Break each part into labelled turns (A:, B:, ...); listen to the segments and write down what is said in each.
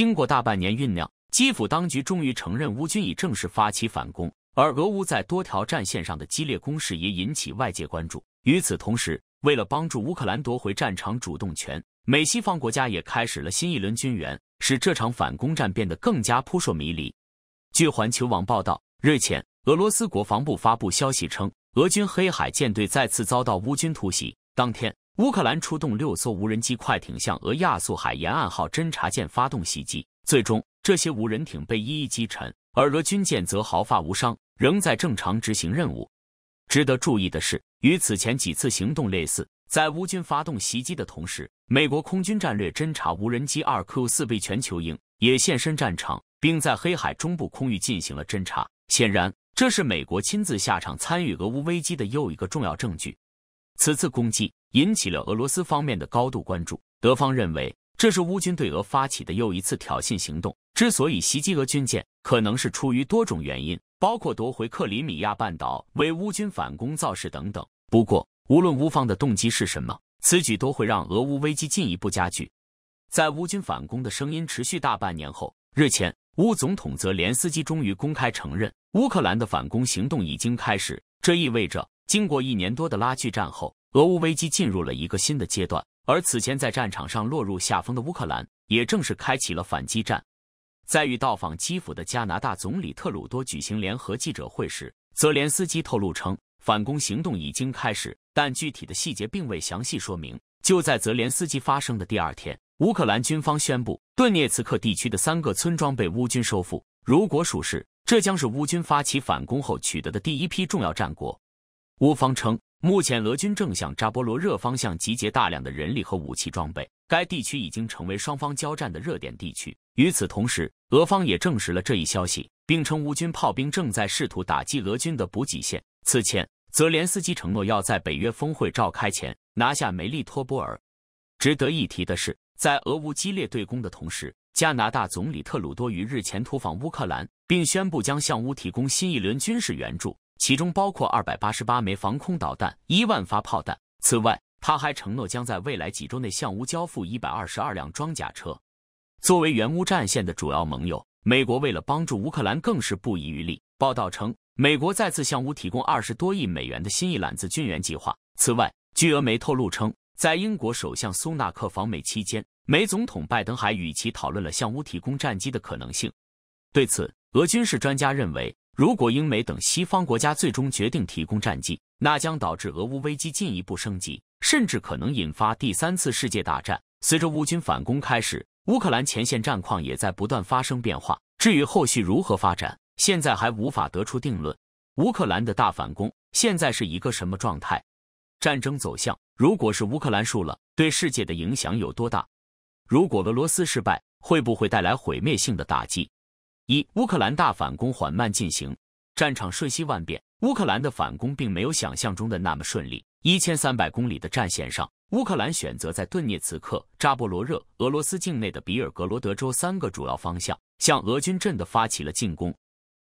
A: 经过大半年酝酿，基辅当局终于承认乌军已正式发起反攻，而俄乌在多条战线上的激烈攻势也引起外界关注。与此同时，为了帮助乌克兰夺回战场主动权，美西方国家也开始了新一轮军援，使这场反攻战变得更加扑朔迷离。据环球网报道，日前，俄罗斯国防部发布消息称，俄军黑海舰队再次遭到乌军突袭。当天，乌克兰出动六艘无人机快艇向俄亚速海沿岸号侦察舰发动袭击，最终这些无人艇被一一击沉，而俄军舰则毫发无伤，仍在正常执行任务。值得注意的是，与此前几次行动类似，在乌军发动袭击的同时，美国空军战略侦察无人机二 q 4被全球鹰也现身战场，并在黑海中部空域进行了侦察。显然，这是美国亲自下场参与俄乌危机的又一个重要证据。此次攻击。引起了俄罗斯方面的高度关注。德方认为，这是乌军对俄发起的又一次挑衅行动。之所以袭击俄军舰，可能是出于多种原因，包括夺回克里米亚半岛、为乌军反攻造势等等。不过，无论乌方的动机是什么，此举都会让俄乌危机进一步加剧。在乌军反攻的声音持续大半年后，日前，乌总统泽连斯基终于公开承认，乌克兰的反攻行动已经开始。这意味着，经过一年多的拉锯战后。俄乌危机进入了一个新的阶段，而此前在战场上落入下风的乌克兰，也正式开启了反击战。在与到访基辅的加拿大总理特鲁多举行联合记者会时，泽连斯基透露称，反攻行动已经开始，但具体的细节并未详细说明。就在泽连斯基发声的第二天，乌克兰军方宣布，顿涅茨克地区的三个村庄被乌军收复。如果属实，这将是乌军发起反攻后取得的第一批重要战果。乌方称。目前，俄军正向扎波罗热方向集结大量的人力和武器装备，该地区已经成为双方交战的热点地区。与此同时，俄方也证实了这一消息，并称乌军炮兵正在试图打击俄军的补给线。此前，泽连斯基承诺要在北约峰会召开前拿下梅利托波尔。值得一提的是，在俄乌激烈对攻的同时，加拿大总理特鲁多于日前突访乌克兰，并宣布将向乌提供新一轮军事援助。其中包括二百八十八枚防空导弹、一万发炮弹。此外，他还承诺将在未来几周内向乌交付一百二十二辆装甲车。作为援乌战线的主要盟友，美国为了帮助乌克兰更是不遗余力。报道称，美国再次向乌提供二十多亿美元的新一揽子军援计划。此外，据俄媒透露称，在英国首相苏纳克访美期间，美总统拜登还与其讨论了向乌提供战机的可能性。对此，俄军事专家认为。如果英美等西方国家最终决定提供战机，那将导致俄乌危机进一步升级，甚至可能引发第三次世界大战。随着乌军反攻开始，乌克兰前线战况也在不断发生变化。至于后续如何发展，现在还无法得出定论。乌克兰的大反攻现在是一个什么状态？战争走向，如果是乌克兰输了，对世界的影响有多大？如果俄罗斯失败，会不会带来毁灭性的打击？一乌克兰大反攻缓慢进行，战场瞬息万变，乌克兰的反攻并没有想象中的那么顺利。一千三百公里的战线上，乌克兰选择在顿涅茨克、扎波罗热、俄罗斯境内的比尔格罗德州三个主要方向向俄军阵地发起了进攻。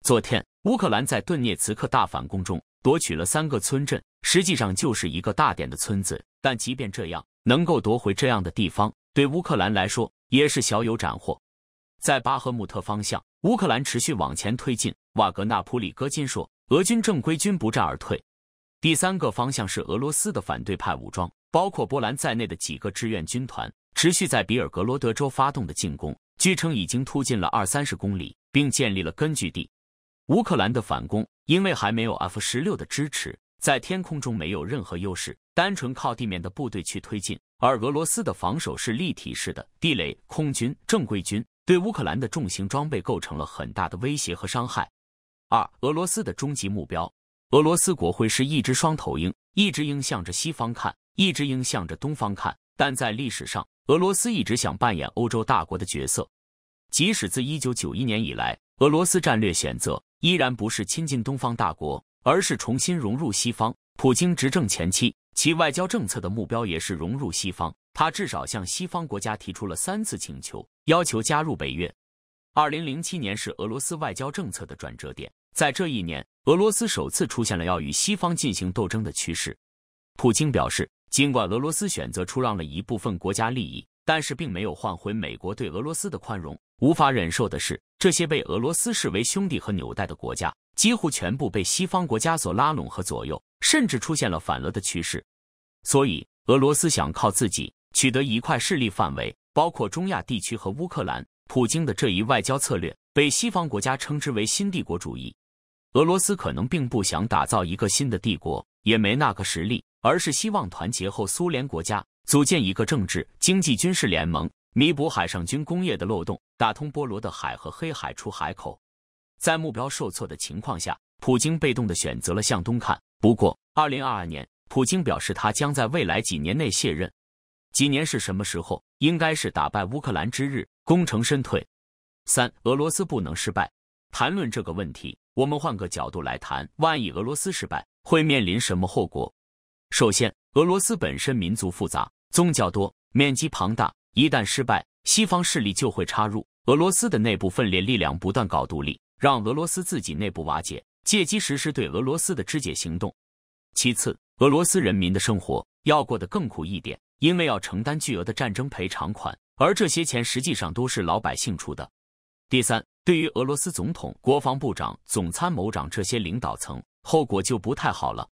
A: 昨天，乌克兰在顿涅茨克大反攻中夺取了三个村镇，实际上就是一个大点的村子。但即便这样，能够夺回这样的地方，对乌克兰来说也是小有斩获。在巴赫穆特方向。乌克兰持续往前推进，瓦格纳普里戈金说，俄军正规军不战而退。第三个方向是俄罗斯的反对派武装，包括波兰在内的几个志愿军团持续在比尔格罗德州发动的进攻，据称已经突进了二三十公里，并建立了根据地。乌克兰的反攻因为还没有 F 十六的支持，在天空中没有任何优势，单纯靠地面的部队去推进，而俄罗斯的防守是立体式的，地雷、空军、正规军。对乌克兰的重型装备构成了很大的威胁和伤害。二，俄罗斯的终极目标。俄罗斯国会是一只双头鹰，一只鹰向着西方看，一只鹰向着东方看。但在历史上，俄罗斯一直想扮演欧洲大国的角色。即使自一九九一年以来，俄罗斯战略选择依然不是亲近东方大国，而是重新融入西方。普京执政前期，其外交政策的目标也是融入西方。他至少向西方国家提出了三次请求，要求加入北约。二零零七年是俄罗斯外交政策的转折点，在这一年，俄罗斯首次出现了要与西方进行斗争的趋势。普京表示，尽管俄罗斯选择出让了一部分国家利益，但是并没有换回美国对俄罗斯的宽容。无法忍受的是，这些被俄罗斯视为兄弟和纽带的国家，几乎全部被西方国家所拉拢和左右，甚至出现了反俄的趋势。所以，俄罗斯想靠自己。取得一块势力范围，包括中亚地区和乌克兰。普京的这一外交策略被西方国家称之为新帝国主义。俄罗斯可能并不想打造一个新的帝国，也没那个实力，而是希望团结后苏联国家，组建一个政治、经济、军事联盟，弥补海上军工业的漏洞，打通波罗的海和黑海出海口。在目标受挫的情况下，普京被动的选择了向东看。不过，二零二二年，普京表示他将在未来几年内卸任。几年是什么时候？应该是打败乌克兰之日，功成身退。三，俄罗斯不能失败。谈论这个问题，我们换个角度来谈：万一俄罗斯失败，会面临什么后果？首先，俄罗斯本身民族复杂，宗教多，面积庞大，一旦失败，西方势力就会插入，俄罗斯的内部分裂力量不断搞独立，让俄罗斯自己内部瓦解，借机实施对俄罗斯的肢解行动。其次，俄罗斯人民的生活要过得更苦一点。因为要承担巨额的战争赔偿款，而这些钱实际上都是老百姓出的。第三，对于俄罗斯总统、国防部长、总参谋长这些领导层，后果就不太好了，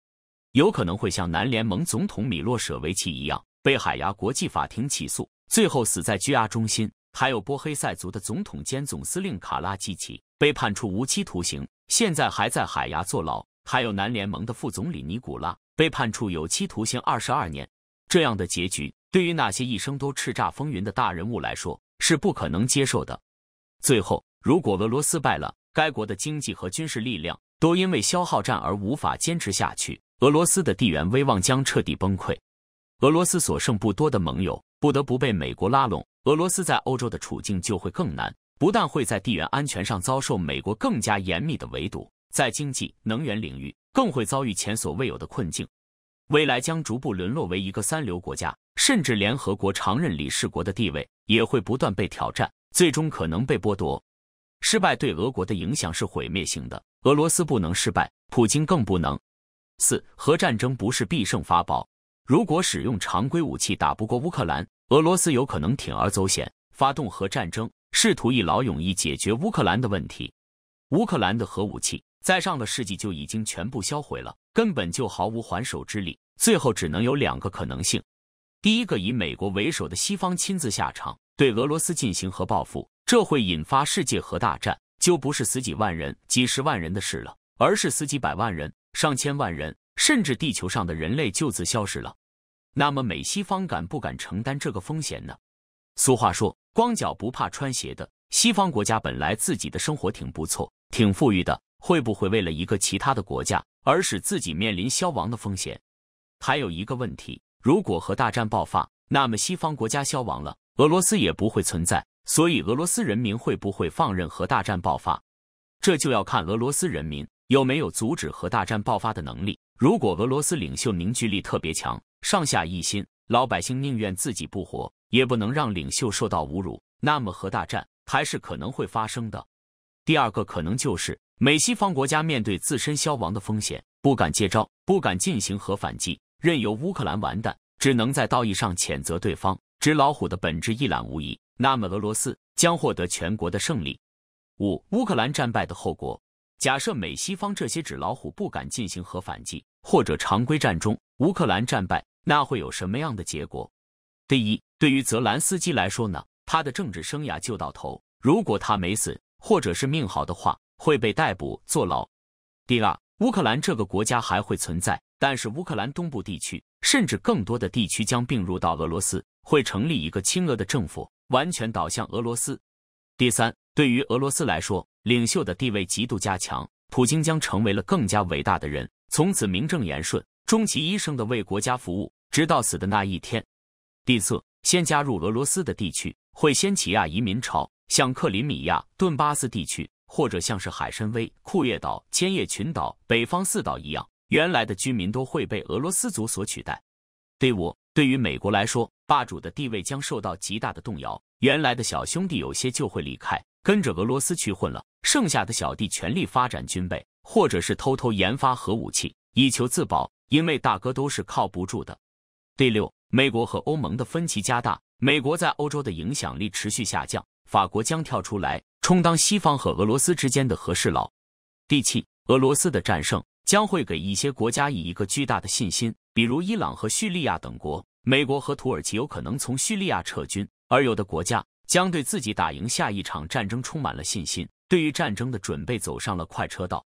A: 有可能会像南联盟总统米洛舍维奇一样被海牙国际法庭起诉，最后死在拘押中心。还有波黑塞族的总统兼总司令卡拉季奇被判处无期徒刑，现在还在海牙坐牢。还有南联盟的副总理尼古拉被判处有期徒刑二十二年。这样的结局对于那些一生都叱咤风云的大人物来说是不可能接受的。最后，如果俄罗斯败了，该国的经济和军事力量都因为消耗战而无法坚持下去，俄罗斯的地缘威望将彻底崩溃。俄罗斯所剩不多的盟友不得不被美国拉拢，俄罗斯在欧洲的处境就会更难，不但会在地缘安全上遭受美国更加严密的围堵，在经济、能源领域更会遭遇前所未有的困境。未来将逐步沦落为一个三流国家，甚至联合国常任理事国的地位也会不断被挑战，最终可能被剥夺。失败对俄国的影响是毁灭性的，俄罗斯不能失败，普京更不能。四核战争不是必胜法宝，如果使用常规武器打不过乌克兰，俄罗斯有可能铤而走险，发动核战争，试图一劳永逸解决乌克兰的问题。乌克兰的核武器在上个世纪就已经全部销毁了，根本就毫无还手之力。最后只能有两个可能性：第一个，以美国为首的西方亲自下场，对俄罗斯进行核报复，这会引发世界核大战，就不是死几万人、几十万人的事了，而是死几百万人、上千万人，甚至地球上的人类就此消失了。那么，美西方敢不敢承担这个风险呢？俗话说，光脚不怕穿鞋的。西方国家本来自己的生活挺不错、挺富裕的，会不会为了一个其他的国家而使自己面临消亡的风险？还有一个问题，如果核大战爆发，那么西方国家消亡了，俄罗斯也不会存在。所以，俄罗斯人民会不会放任核大战爆发？这就要看俄罗斯人民有没有阻止核大战爆发的能力。如果俄罗斯领袖凝聚力特别强，上下一心，老百姓宁愿自己不活，也不能让领袖受到侮辱，那么核大战还是可能会发生的。第二个可能就是，美西方国家面对自身消亡的风险，不敢接招，不敢进行核反击。任由乌克兰完蛋，只能在道义上谴责对方。纸老虎的本质一览无遗。那么，俄罗斯将获得全国的胜利。五、乌克兰战败的后果。假设美西方这些纸老虎不敢进行核反击，或者常规战中乌克兰战败，那会有什么样的结果？第一，对于泽兰斯基来说呢，他的政治生涯就到头。如果他没死，或者是命好的话，会被逮捕坐牢。第二，乌克兰这个国家还会存在。但是乌克兰东部地区，甚至更多的地区将并入到俄罗斯，会成立一个亲俄的政府，完全倒向俄罗斯。第三，对于俄罗斯来说，领袖的地位极度加强，普京将成为了更加伟大的人，从此名正言顺，终其一生的为国家服务，直到死的那一天。第四，先加入俄罗斯的地区会掀起亚移民潮，像克里米亚、顿巴斯地区，或者像是海参崴、库页岛、千叶群岛、北方四岛一样。原来的居民都会被俄罗斯族所取代。第五，对于美国来说，霸主的地位将受到极大的动摇。原来的小兄弟有些就会离开，跟着俄罗斯去混了。剩下的小弟全力发展军备，或者是偷偷研发核武器，以求自保，因为大哥都是靠不住的。第六，美国和欧盟的分歧加大，美国在欧洲的影响力持续下降。法国将跳出来，充当西方和俄罗斯之间的和事佬。第七，俄罗斯的战胜。将会给一些国家以一个巨大的信心，比如伊朗和叙利亚等国。美国和土耳其有可能从叙利亚撤军，而有的国家将对自己打赢下一场战争充满了信心，对于战争的准备走上了快车道。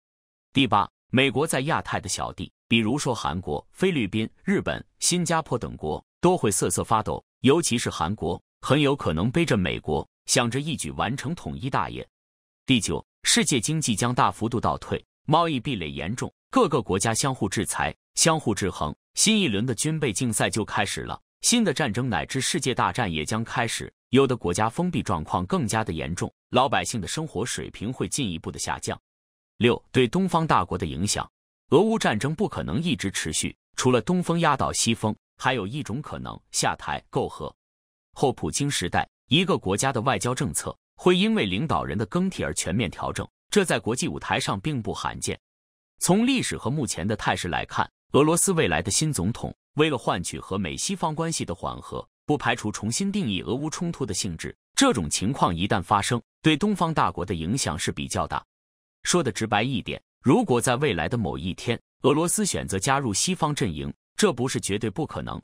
A: 第八，美国在亚太的小弟，比如说韩国、菲律宾、日本、新加坡等国，都会瑟瑟发抖，尤其是韩国，很有可能背着美国，想着一举完成统一大业。第九，世界经济将大幅度倒退。贸易壁垒严重，各个国家相互制裁、相互制衡，新一轮的军备竞赛就开始了，新的战争乃至世界大战也将开始。有的国家封闭状况更加的严重，老百姓的生活水平会进一步的下降。六，对东方大国的影响，俄乌战争不可能一直持续，除了东风压倒西风，还有一种可能下台媾和。后普京时代，一个国家的外交政策会因为领导人的更替而全面调整。这在国际舞台上并不罕见。从历史和目前的态势来看，俄罗斯未来的新总统为了换取和美西方关系的缓和，不排除重新定义俄乌冲突的性质。这种情况一旦发生，对东方大国的影响是比较大。说的直白一点，如果在未来的某一天，俄罗斯选择加入西方阵营，这不是绝对不可能。